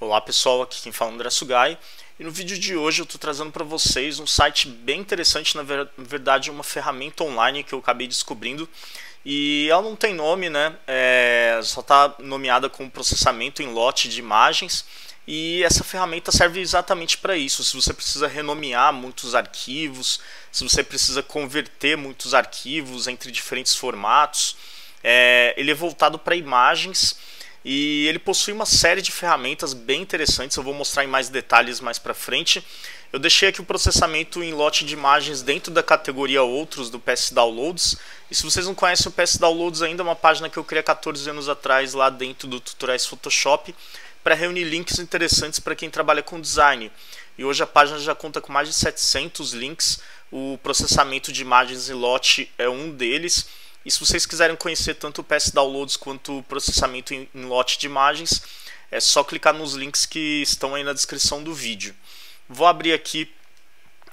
Olá pessoal, aqui quem fala é André Sugai e no vídeo de hoje eu estou trazendo para vocês um site bem interessante, na verdade uma ferramenta online que eu acabei descobrindo e ela não tem nome, né? É, só está nomeada como processamento em lote de imagens e essa ferramenta serve exatamente para isso. Se você precisa renomear muitos arquivos, se você precisa converter muitos arquivos entre diferentes formatos, é, ele é voltado para imagens e ele possui uma série de ferramentas bem interessantes, eu vou mostrar em mais detalhes mais para frente. Eu deixei aqui o processamento em lote de imagens dentro da categoria Outros do PS Downloads. E se vocês não conhecem o PS Downloads ainda, é uma página que eu criei 14 anos atrás lá dentro do Tutoriais Photoshop para reunir links interessantes para quem trabalha com design. E hoje a página já conta com mais de 700 links. O processamento de imagens em lote é um deles. E se vocês quiserem conhecer tanto o PS Downloads quanto o processamento em, em lote de imagens, é só clicar nos links que estão aí na descrição do vídeo. Vou abrir aqui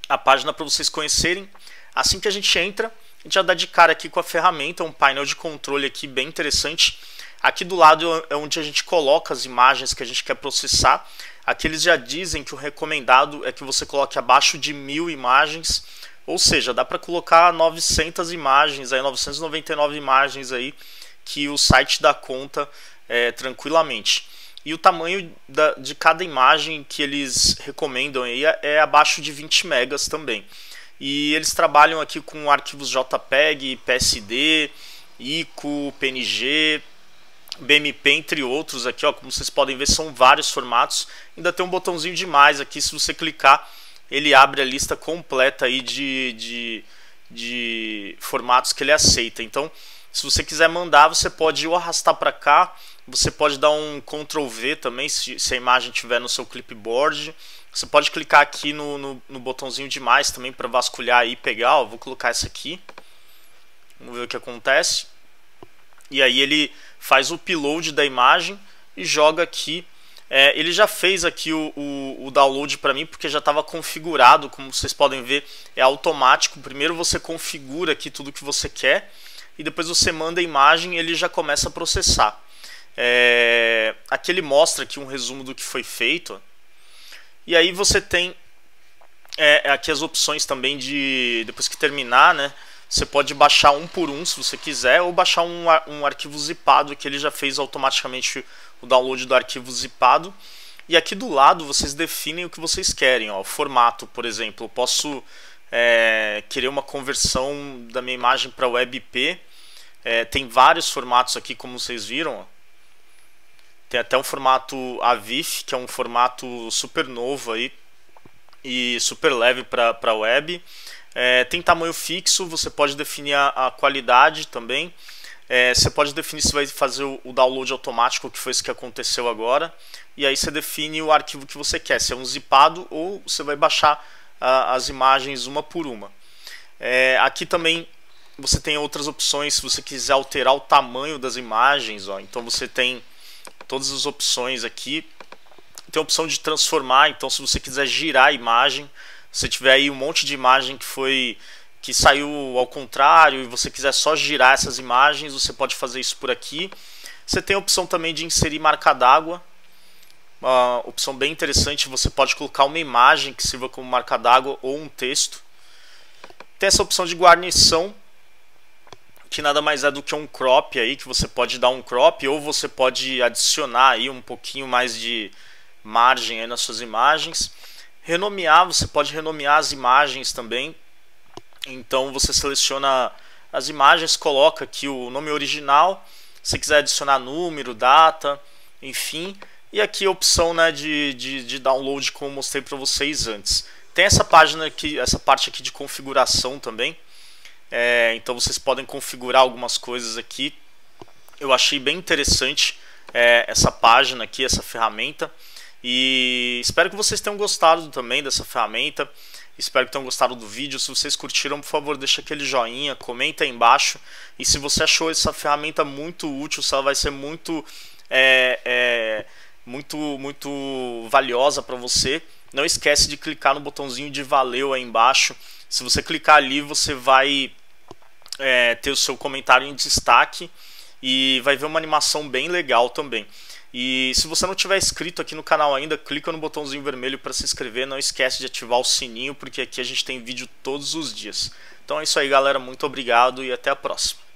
a página para vocês conhecerem. Assim que a gente entra, a gente já dá de cara aqui com a ferramenta, um painel de controle aqui bem interessante. Aqui do lado é onde a gente coloca as imagens que a gente quer processar. Aqui eles já dizem que o recomendado é que você coloque abaixo de mil imagens ou seja, dá para colocar 900 imagens, aí 999 imagens aí que o site dá conta é, tranquilamente. E o tamanho da, de cada imagem que eles recomendam aí é, é abaixo de 20 megas também. E eles trabalham aqui com arquivos JPEG, PSD, ICO, PNG, BMP, entre outros aqui, ó, como vocês podem ver, são vários formatos. Ainda tem um botãozinho de mais aqui, se você clicar, ele abre a lista completa aí de, de, de formatos que ele aceita. Então, se você quiser mandar, você pode ou arrastar para cá, você pode dar um Ctrl V também, se, se a imagem estiver no seu clipboard. Você pode clicar aqui no, no, no botãozinho de mais também para vasculhar e pegar. Ó, vou colocar essa aqui. Vamos ver o que acontece. E aí ele faz o upload da imagem e joga aqui é, ele já fez aqui o, o, o download para mim porque já estava configurado, como vocês podem ver, é automático. Primeiro você configura aqui tudo que você quer e depois você manda a imagem e ele já começa a processar. É, aqui ele mostra aqui um resumo do que foi feito. E aí você tem é, é, aqui as opções também de, depois que terminar, né? Você pode baixar um por um se você quiser, ou baixar um, um arquivo zipado que ele já fez automaticamente o download do arquivo zipado. E aqui do lado vocês definem o que vocês querem, ó, o formato, por exemplo. Eu posso é, querer uma conversão da minha imagem para WebP. É, tem vários formatos aqui, como vocês viram. Ó. Tem até um formato AVIF, que é um formato super novo aí e super leve para web. É, tem tamanho fixo, você pode definir a, a qualidade também. É, você pode definir se vai fazer o download automático, que foi isso que aconteceu agora, e aí você define o arquivo que você quer, se é um zipado ou você vai baixar as imagens uma por uma. É, aqui também você tem outras opções se você quiser alterar o tamanho das imagens, ó, então você tem todas as opções aqui. Tem a opção de transformar, então se você quiser girar a imagem, se tiver aí um monte de imagem que foi que saiu ao contrário e você quiser só girar essas imagens, você pode fazer isso por aqui. Você tem a opção também de inserir marca d'água, uma opção bem interessante. Você pode colocar uma imagem que sirva como marca d'água ou um texto. Tem essa opção de guarnição, que nada mais é do que um crop aí, que você pode dar um crop ou você pode adicionar aí um pouquinho mais de margem aí nas suas imagens. Renomear, você pode renomear as imagens também então você seleciona as imagens, coloca aqui o nome original, se quiser adicionar número, data, enfim. E aqui a opção né, de, de, de download, como mostrei para vocês antes. Tem essa página aqui, essa parte aqui de configuração também. É, então vocês podem configurar algumas coisas aqui. Eu achei bem interessante é, essa página aqui, essa ferramenta. E espero que vocês tenham gostado também dessa ferramenta. Espero que tenham gostado do vídeo. Se vocês curtiram, por favor, deixa aquele joinha, comenta aí embaixo. E se você achou essa ferramenta muito útil, se ela vai ser muito, é, é, muito, muito valiosa para você, não esquece de clicar no botãozinho de valeu aí embaixo. Se você clicar ali, você vai é, ter o seu comentário em destaque e vai ver uma animação bem legal também. E se você não tiver inscrito aqui no canal ainda, clica no botãozinho vermelho para se inscrever. Não esquece de ativar o sininho, porque aqui a gente tem vídeo todos os dias. Então é isso aí, galera. Muito obrigado e até a próxima.